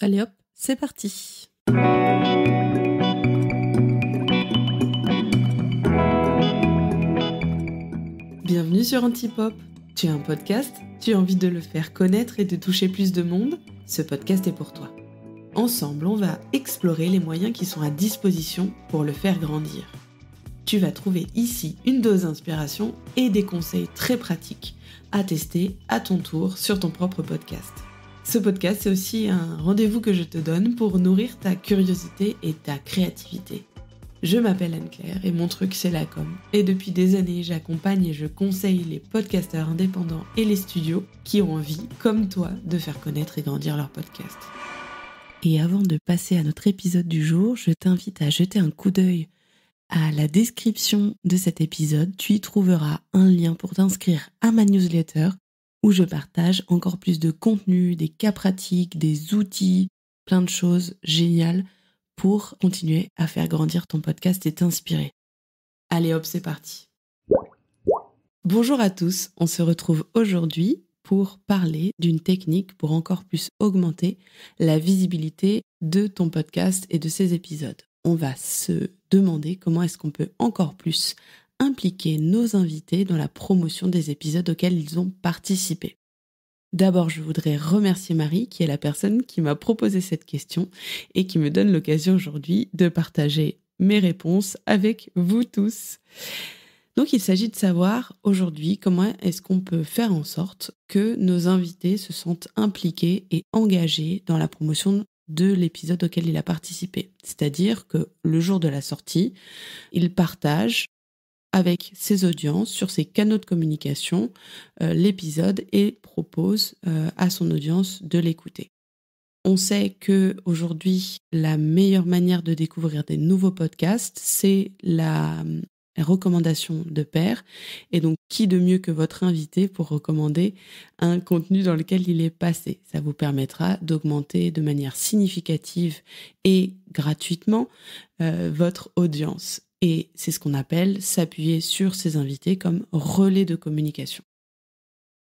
Allez hop, c'est parti. Bienvenue sur Antipop. Tu as un podcast, tu as envie de le faire connaître et de toucher plus de monde Ce podcast est pour toi. Ensemble, on va explorer les moyens qui sont à disposition pour le faire grandir. Tu vas trouver ici une dose d'inspiration et des conseils très pratiques à tester à ton tour sur ton propre podcast. Ce podcast, c'est aussi un rendez-vous que je te donne pour nourrir ta curiosité et ta créativité. Je m'appelle Anne-Claire et mon truc c'est la com. Et depuis des années, j'accompagne et je conseille les podcasteurs indépendants et les studios qui ont envie, comme toi, de faire connaître et grandir leur podcast. Et avant de passer à notre épisode du jour, je t'invite à jeter un coup d'œil à la description de cet épisode. Tu y trouveras un lien pour t'inscrire à ma newsletter où je partage encore plus de contenu, des cas pratiques, des outils, plein de choses géniales pour continuer à faire grandir ton podcast et t'inspirer. Allez hop, c'est parti. Bonjour à tous, on se retrouve aujourd'hui pour parler d'une technique pour encore plus augmenter la visibilité de ton podcast et de ses épisodes. On va se demander comment est-ce qu'on peut encore plus impliquer nos invités dans la promotion des épisodes auxquels ils ont participé. D'abord, je voudrais remercier Marie, qui est la personne qui m'a proposé cette question et qui me donne l'occasion aujourd'hui de partager mes réponses avec vous tous. Donc, il s'agit de savoir aujourd'hui comment est-ce qu'on peut faire en sorte que nos invités se sentent impliqués et engagés dans la promotion de l'épisode auquel il a participé. C'est-à-dire que le jour de la sortie, ils partagent avec ses audiences sur ses canaux de communication euh, l'épisode et propose euh, à son audience de l'écouter. On sait que aujourd'hui la meilleure manière de découvrir des nouveaux podcasts, c'est la euh, recommandation de pair. Et donc, qui de mieux que votre invité pour recommander un contenu dans lequel il est passé Ça vous permettra d'augmenter de manière significative et gratuitement votre audience. Et c'est ce qu'on appelle s'appuyer sur ses invités comme relais de communication.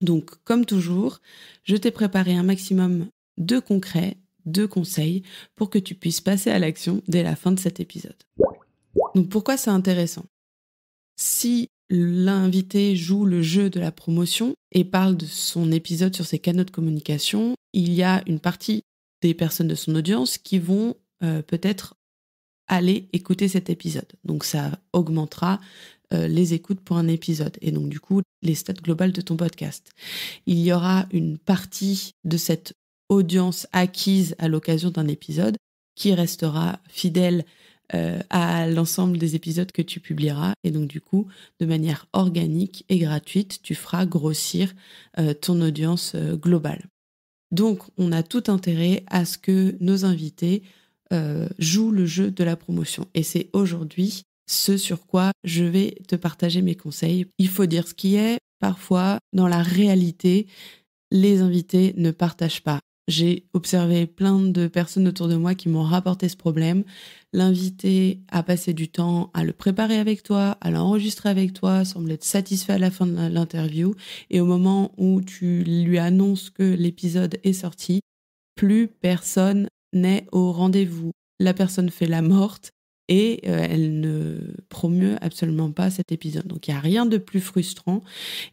Donc, comme toujours, je t'ai préparé un maximum de concrets, de conseils pour que tu puisses passer à l'action dès la fin de cet épisode. Donc, pourquoi c'est intéressant Si l'invité joue le jeu de la promotion et parle de son épisode sur ses canaux de communication, il y a une partie des personnes de son audience qui vont euh, peut-être allez écouter cet épisode. Donc ça augmentera euh, les écoutes pour un épisode et donc du coup les stats globales de ton podcast. Il y aura une partie de cette audience acquise à l'occasion d'un épisode qui restera fidèle euh, à l'ensemble des épisodes que tu publieras et donc du coup de manière organique et gratuite tu feras grossir euh, ton audience globale. Donc on a tout intérêt à ce que nos invités euh, joue le jeu de la promotion. Et c'est aujourd'hui ce sur quoi je vais te partager mes conseils. Il faut dire ce qui est. Parfois, dans la réalité, les invités ne partagent pas. J'ai observé plein de personnes autour de moi qui m'ont rapporté ce problème. L'invité a passé du temps à le préparer avec toi, à l'enregistrer avec toi, semble être satisfait à la fin de l'interview. Et au moment où tu lui annonces que l'épisode est sorti, plus personne n'est au rendez-vous. La personne fait la morte et euh, elle ne promeut absolument pas cet épisode. Donc il n'y a rien de plus frustrant.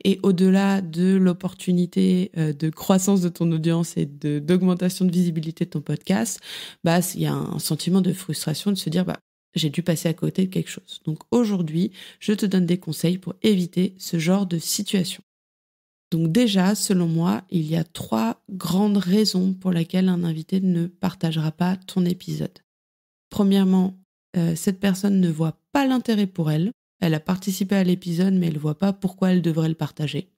Et au-delà de l'opportunité euh, de croissance de ton audience et d'augmentation de, visibilité de ton podcast, bah, il y a un sentiment de frustration de se dire bah, j'ai dû passer à côté de quelque chose. Donc aujourd'hui, je te donne des conseils pour éviter ce genre de situation. Donc déjà, selon moi, il y a trois grandes raisons pour lesquelles un invité ne partagera pas ton épisode. Premièrement, euh, cette personne ne voit pas l'intérêt pour elle. Elle a participé à l'épisode, mais elle ne voit pas pourquoi elle devrait le partager.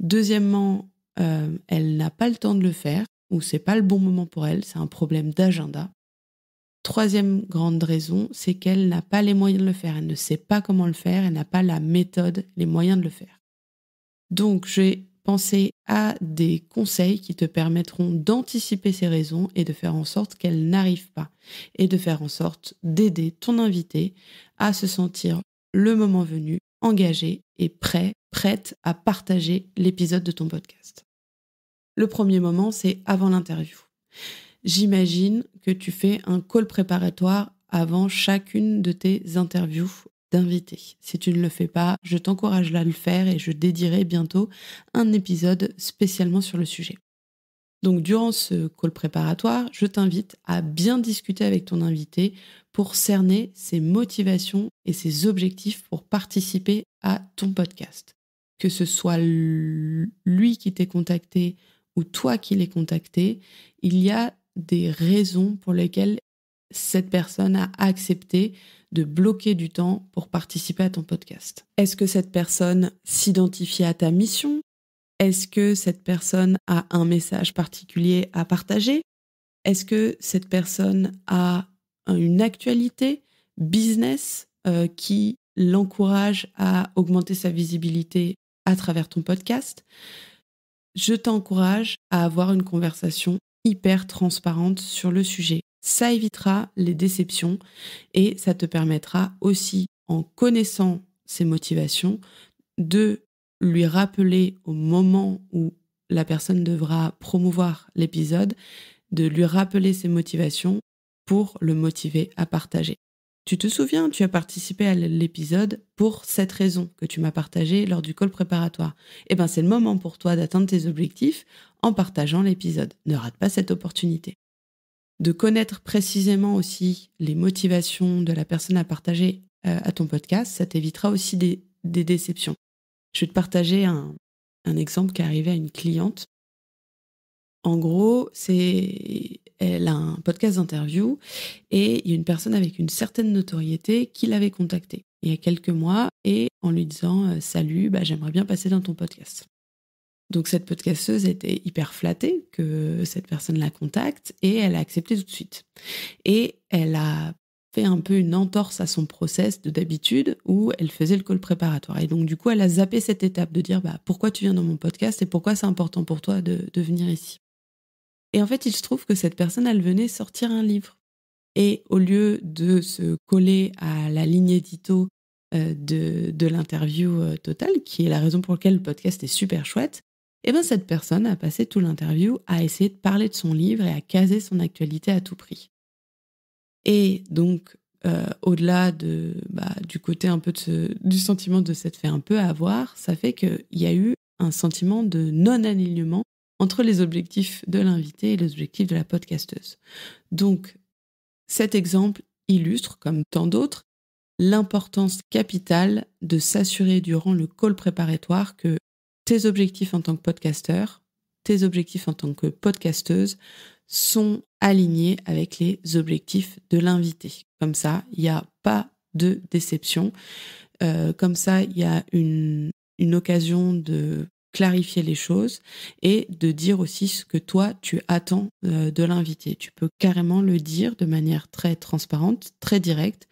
Deuxièmement, euh, elle n'a pas le temps de le faire ou c'est pas le bon moment pour elle, c'est un problème d'agenda. Troisième grande raison, c'est qu'elle n'a pas les moyens de le faire. Elle ne sait pas comment le faire, elle n'a pas la méthode, les moyens de le faire. Donc j'ai pensé à des conseils qui te permettront d'anticiper ces raisons et de faire en sorte qu'elles n'arrivent pas et de faire en sorte d'aider ton invité à se sentir le moment venu engagé et prêt, prête à partager l'épisode de ton podcast. Le premier moment, c'est avant l'interview. J'imagine que tu fais un call préparatoire avant chacune de tes interviews invité. Si tu ne le fais pas, je t'encourage à le faire et je dédierai bientôt un épisode spécialement sur le sujet. Donc durant ce call préparatoire, je t'invite à bien discuter avec ton invité pour cerner ses motivations et ses objectifs pour participer à ton podcast. Que ce soit lui qui t'est contacté ou toi qui l'est contacté, il y a des raisons pour lesquelles cette personne a accepté de bloquer du temps pour participer à ton podcast Est-ce que cette personne s'identifie à ta mission Est-ce que cette personne a un message particulier à partager Est-ce que cette personne a une actualité business euh, qui l'encourage à augmenter sa visibilité à travers ton podcast Je t'encourage à avoir une conversation hyper transparente sur le sujet ça évitera les déceptions et ça te permettra aussi, en connaissant ses motivations, de lui rappeler au moment où la personne devra promouvoir l'épisode, de lui rappeler ses motivations pour le motiver à partager. Tu te souviens, tu as participé à l'épisode pour cette raison que tu m'as partagée lors du call préparatoire. Eh bien, c'est le moment pour toi d'atteindre tes objectifs en partageant l'épisode. Ne rate pas cette opportunité de connaître précisément aussi les motivations de la personne à partager euh, à ton podcast, ça t'évitera aussi des, déceptions. Je vais te partager un, exemple qui est arrivé à une cliente. En gros, c'est elle a un podcast d'interview et il y a une personne avec une certaine notoriété qui l'avait contactée il y a quelques mois et en lui disant euh, salut, bah, j'aimerais bien passer dans ton podcast. Donc cette podcasteuse était hyper flattée que cette personne la contacte et elle a accepté tout de suite. Et elle a fait un peu une entorse à son process de d'habitude où elle faisait le call préparatoire. Et donc, du coup, elle a zappé cette étape de dire bah, pourquoi tu viens dans mon podcast et pourquoi c'est important pour toi de, venir ici. Et en fait, il se trouve que cette personne, elle venait sortir un livre. Et au lieu de se coller à la ligne édito euh, de, de l'interview euh, totale, qui est la raison pour laquelle le podcast est super chouette, et eh bien cette personne a passé tout l'interview à essayer de parler de son livre et à caser son actualité à tout prix. Et donc, euh, au-delà de, bah, du côté un peu de du sentiment de s'être fait un peu avoir, ça fait qu'il y a eu un sentiment de non-alignement entre les objectifs de l'invité et les objectifs de la podcasteuse. Donc, cet exemple illustre, comme tant d'autres, l'importance capitale de s'assurer durant le call préparatoire que tes objectifs en tant que podcasteur, tes objectifs en tant que podcasteuse sont alignés avec les objectifs de l'invité. Comme ça, il n'y a pas de déception. Euh, comme ça, il y a une, une occasion de clarifier les choses et de dire aussi ce que toi tu attends euh, de l'invité. Tu peux carrément le dire de manière très transparente, très directe.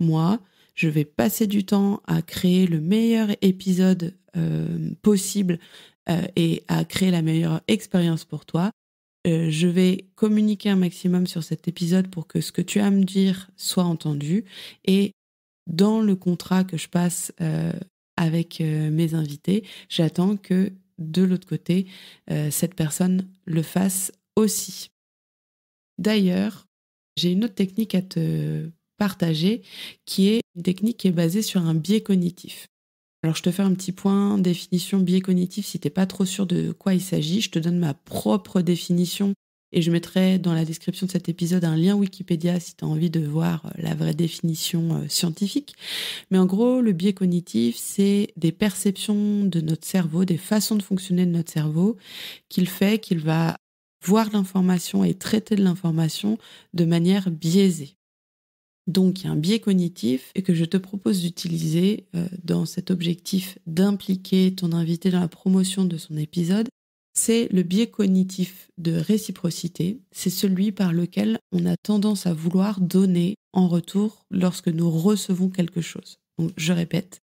Moi, je vais passer du temps à créer le meilleur épisode euh, possible euh, et à créer la meilleure expérience pour toi. Euh, je vais communiquer un maximum sur cet épisode pour que ce que tu as à me dire soit entendu. Et dans le contrat que je passe avec mes invités, j'attends que de l'autre côté, cette personne le fasse aussi. D'ailleurs, j'ai une autre technique à te partager qui est une technique qui est basée sur un biais cognitif. Alors, je te fais un petit point définition biais cognitif si tu n'es pas trop sûr de quoi il s'agit. Je te donne ma propre définition et je mettrai dans la description de cet épisode un lien Wikipédia si tu as envie de voir euh, la vraie définition euh, scientifique. Mais en gros, le biais cognitif, c'est des perceptions de notre cerveau, des façons de fonctionner de notre cerveau qu'il fait qu'il va voir l'information et traiter de l'information de manière biaisée. Donc il y a un biais cognitif et que je te propose d'utiliser euh, dans cet objectif d'impliquer ton invité dans la promotion de son épisode, c'est le biais cognitif de réciprocité. C'est celui par lequel on a tendance à vouloir donner en retour lorsque nous recevons quelque chose. Donc je répète,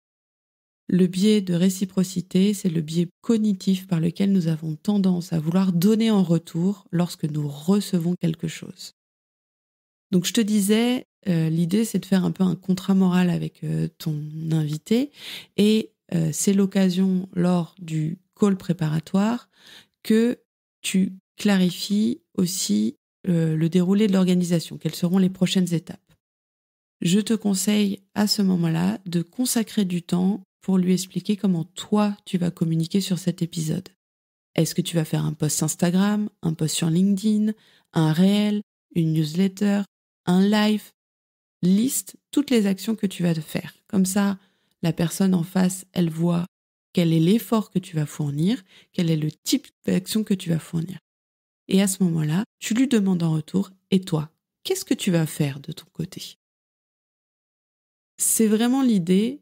le biais de réciprocité, c'est le biais cognitif par lequel nous avons tendance à vouloir donner en retour lorsque nous recevons quelque chose. Donc je te disais, euh, l'idée c'est de faire un peu un contrat moral avec euh, ton invité et euh, c'est l'occasion lors du call préparatoire que tu clarifies aussi le déroulé de l'organisation, quelles seront les prochaines étapes. Je te conseille à ce moment-là de consacrer du temps pour lui expliquer comment toi tu vas communiquer sur cet épisode. Est-ce que tu vas faire un post Instagram, un post sur LinkedIn, un réel, une newsletter un live, liste toutes les actions que tu vas te faire. Comme ça, la personne en face, elle voit quel est l'effort que tu vas fournir, quel est le type d'action que tu vas fournir. Et à ce moment-là, tu lui demandes en retour, et toi, qu'est-ce que tu vas faire de ton côté C'est vraiment l'idée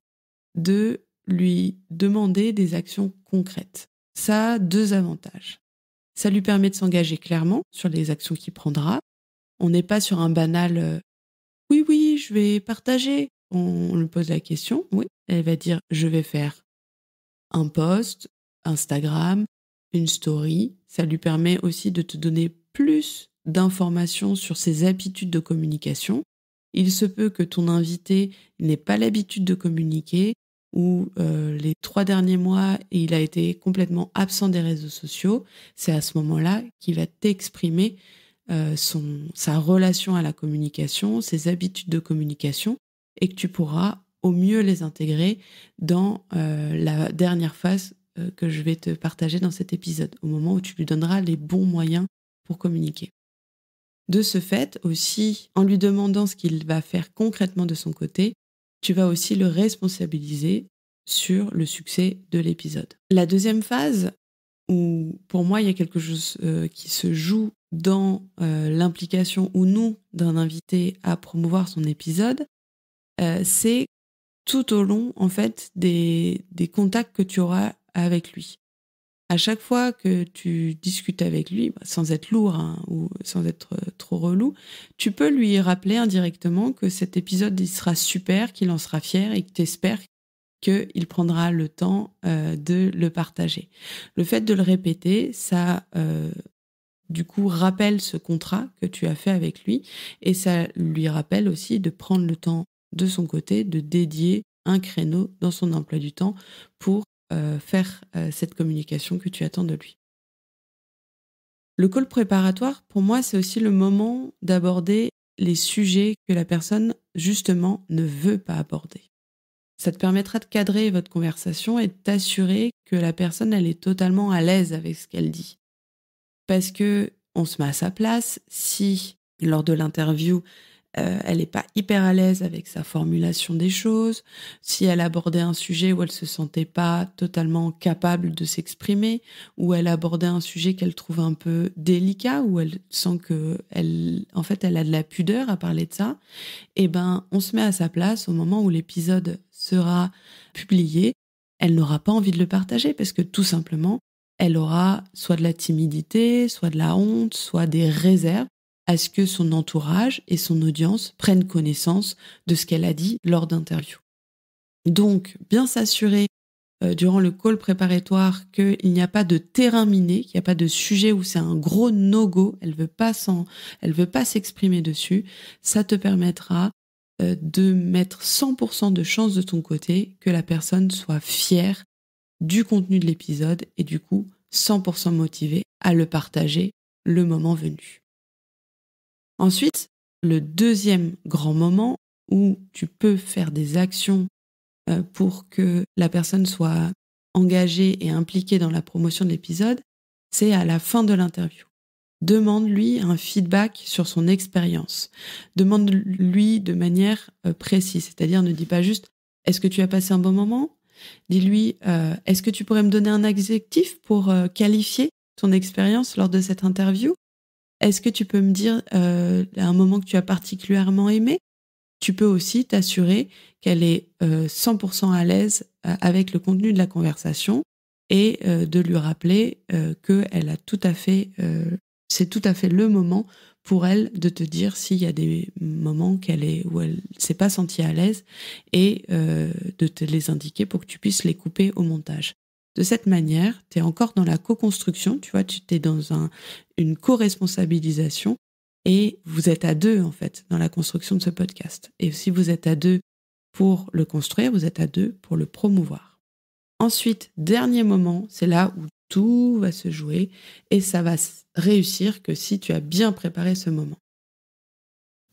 de lui demander des actions concrètes. Ça a deux avantages. Ça lui permet de s'engager clairement sur les actions qu'il prendra on n'est pas sur un banal euh, oui, oui, je vais partager. On lui pose la question, oui, elle va dire je vais faire un post, Instagram, une story. Ça lui permet aussi de te donner plus d'informations sur ses habitudes de communication. Il se peut que ton invité n'ait pas l'habitude de communiquer ou euh, les trois derniers mois il a été complètement absent des réseaux sociaux. C'est à ce moment-là qu'il va t'exprimer euh, sa relation à la communication, ses habitudes de communication, et que tu pourras au mieux les intégrer dans euh, la dernière phase euh, que je vais te partager dans cet épisode, au moment où tu lui donneras les bons moyens pour communiquer. De ce fait, aussi, en lui demandant ce qu'il va faire concrètement de son côté, tu vas aussi le responsabiliser sur le succès de l'épisode. La deuxième phase, où pour moi, il y a quelque chose euh, qui se joue dans euh, l'implication ou non d'un invité à promouvoir son épisode, euh, c'est tout au long en fait des, contacts que tu auras avec lui. À chaque fois que tu discutes avec lui, bah, sans être lourd hein, ou sans être trop relou, tu peux lui rappeler indirectement que cet épisode sera super, qu'il en sera fier et que tu espères qu'il prendra le temps euh, de le partager. Le fait de le répéter, ça, euh, du coup, rappelle ce contrat que tu as fait avec lui et ça lui rappelle aussi de prendre le temps de son côté, de dédier un créneau dans son emploi du temps pour euh, faire cette communication que tu attends de lui. Le call préparatoire, pour moi, c'est aussi le moment d'aborder les sujets que la personne, justement, ne veut pas aborder. Ça te permettra de cadrer votre conversation et de t'assurer que la personne, elle est totalement à l'aise avec ce qu'elle dit. Parce que on se met à sa place. Si, lors de l'interview, euh, elle n'est pas hyper à l'aise avec sa formulation des choses, si elle abordait un sujet où elle se sentait pas totalement capable de s'exprimer, ou elle abordait un sujet qu'elle trouve un peu délicat, où elle sent que elle, en fait, elle a de la pudeur à parler de ça, eh ben, on se met à sa place au moment où l'épisode sera publié. Elle n'aura pas envie de le partager parce que tout simplement, elle aura soit de la timidité, soit de la honte, soit des réserves à ce que son entourage et son audience prennent connaissance de ce qu'elle a dit lors d'interviews. Donc, bien s'assurer euh, durant le call préparatoire qu'il n'y a pas de terrain miné, qu'il n'y a pas de sujet où c'est un gros no-go, elle veut veut pas s'exprimer dessus, ça te permettra euh, de mettre 100% de chance de ton côté que la personne soit fière du contenu de l'épisode et du coup 100% motivée à le partager le moment venu. Ensuite, le deuxième grand moment où tu peux faire des actions euh, pour que la personne soit engagée et impliquée dans la promotion de l'épisode, c'est à la fin de l'interview. Demande-lui un feedback sur son expérience. Demande-lui de manière euh, précise, c'est-à-dire ne dis pas juste est-ce que tu as passé un bon moment Dis-lui euh, est-ce que tu pourrais me donner un adjectif pour qualifier ton expérience lors de cette interview est-ce que tu peux me dire euh, un moment que tu as particulièrement aimé Tu peux aussi t'assurer qu'elle est 100% euh, à l'aise euh, avec le contenu de la conversation et euh, de lui rappeler que a tout à fait, c'est tout à fait le moment pour elle de te dire s'il y a des moments qu'elle est où elle s'est pas sentie à l'aise et de te les indiquer pour que tu puisses les couper au montage. De cette manière, tu es encore dans la co-construction, tu vois, tu es dans un, une co-responsabilisation et vous êtes à deux, en fait, dans la construction de ce podcast. Et si vous êtes à deux pour le construire, vous êtes à deux pour le promouvoir. Ensuite, dernier moment, c'est là où tout va se jouer et ça va réussir que si tu as bien préparé ce moment.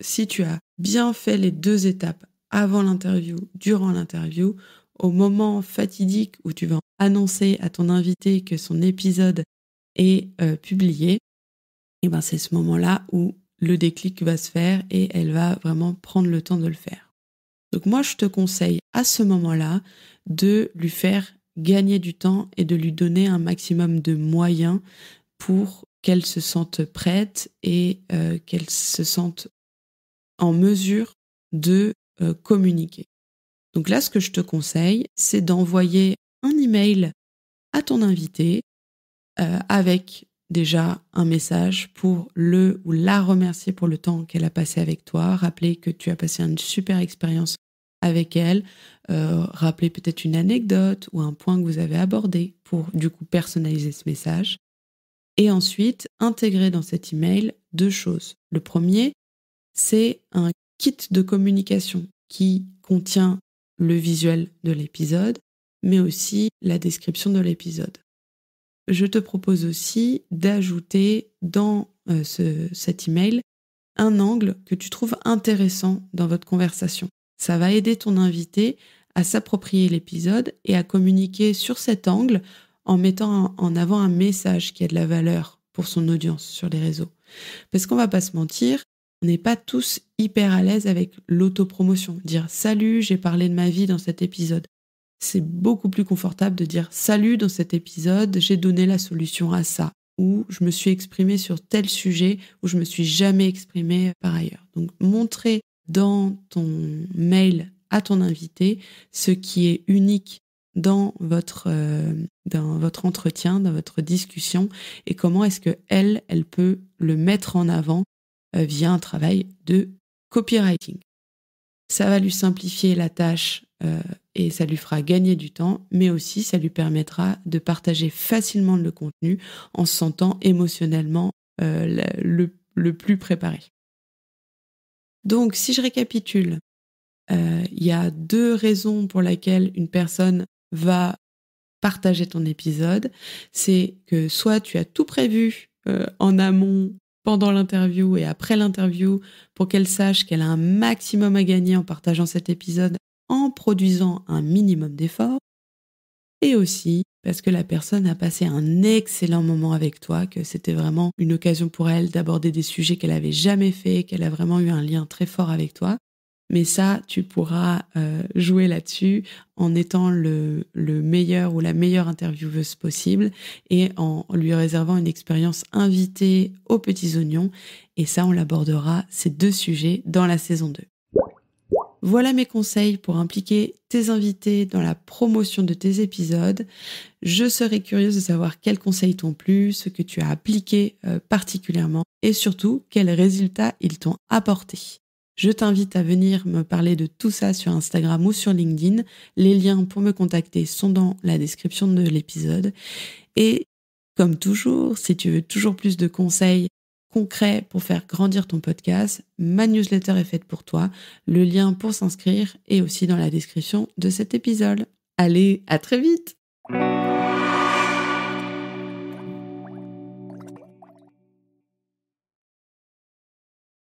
Si tu as bien fait les deux étapes avant l'interview, durant l'interview, au moment fatidique où tu vas annoncer à ton invité que son épisode est euh, publié, et eh ben c'est ce moment-là où le déclic va se faire et elle va vraiment prendre le temps de le faire. Donc moi, je te conseille à ce moment-là de lui faire gagner du temps et de lui donner un maximum de moyens pour qu'elle se sente prête et euh, qu'elle se sente en mesure de euh, communiquer. Donc là, ce que je te conseille, c'est d'envoyer un email à ton invité euh, avec déjà un message pour le ou la remercier pour le temps qu'elle a passé avec toi, rappeler que tu as passé une super expérience avec elle, euh, rappeler peut-être une anecdote ou un point que vous avez abordé pour du coup personnaliser ce message. Et ensuite, intégrer dans cet email deux choses. Le premier, c'est un kit de communication qui contient le visuel de l'épisode, mais aussi la description de l'épisode. Je te propose aussi d'ajouter dans euh, cet email un angle que tu trouves intéressant dans votre conversation. Ça va aider ton invité à s'approprier l'épisode et à communiquer sur cet angle en mettant en avant un message qui a de la valeur pour son audience sur les réseaux. Parce qu'on va pas se mentir, n'est pas tous hyper à l'aise avec l'autopromotion. Dire salut, j'ai parlé de ma vie dans cet épisode. C'est beaucoup plus confortable de dire salut dans cet épisode, j'ai donné la solution à ça, ou je me suis exprimé sur tel sujet, ou je me suis jamais exprimé par ailleurs. Donc montrer dans ton mail à ton invité ce qui est unique dans votre, euh, dans votre entretien, dans votre discussion, et comment est-ce que elle, elle peut le mettre en avant euh, via un travail de copywriting. Ça va lui simplifier la tâche euh, et ça lui fera gagner du temps, mais aussi ça lui permettra de partager facilement le contenu en se sentant émotionnellement euh, le, plus préparé. Donc si je récapitule, il y a deux raisons pour lesquelles une personne va partager ton épisode. C'est que soit tu as tout prévu en amont pendant l'interview et après l'interview pour qu'elle sache qu'elle a un maximum à gagner en partageant cet épisode en produisant un minimum d'efforts et aussi parce que la personne a passé un excellent moment avec toi, que c'était vraiment une occasion pour elle d'aborder des sujets qu'elle avait jamais fait, qu'elle a vraiment eu un lien très fort avec toi mais ça, tu pourras euh, jouer là-dessus en étant le, meilleur ou la meilleure intervieweuse possible et en lui réservant une expérience invitée aux petits oignons. Et ça, on l'abordera, ces deux sujets, dans la saison 2. Voilà mes conseils pour impliquer tes invités dans la promotion de tes épisodes. Je serais curieuse de savoir quels conseils t'ont plu, ce que tu as appliqué euh, particulièrement et surtout quels résultats ils t'ont apporté. Je t'invite à venir me parler de tout ça sur Instagram ou sur LinkedIn. Les liens pour me contacter sont dans la description de l'épisode. Et comme toujours, si tu veux toujours plus de conseils concrets pour faire grandir ton podcast, ma newsletter est faite pour toi. Le lien pour s'inscrire est aussi dans la description de cet épisode. Allez, à très vite